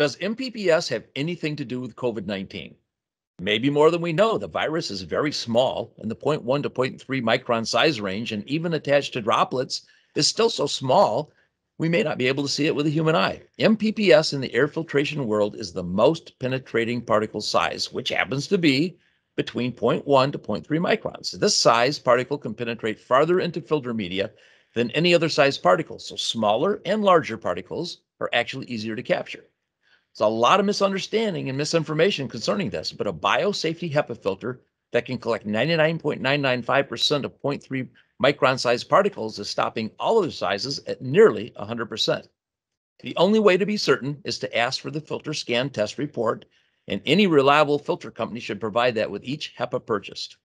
Does MPPS have anything to do with COVID 19? Maybe more than we know. The virus is very small, and the 0.1 to 0.3 micron size range, and even attached to droplets, is still so small we may not be able to see it with a human eye. MPPS in the air filtration world is the most penetrating particle size, which happens to be between 0.1 to 0.3 microns. This size particle can penetrate farther into filter media than any other size particle, so smaller and larger particles are actually easier to capture. It's a lot of misunderstanding and misinformation concerning this, but a biosafety HEPA filter that can collect 99.995% of 0.3 micron sized particles is stopping all other sizes at nearly 100%. The only way to be certain is to ask for the filter scan test report, and any reliable filter company should provide that with each HEPA purchased.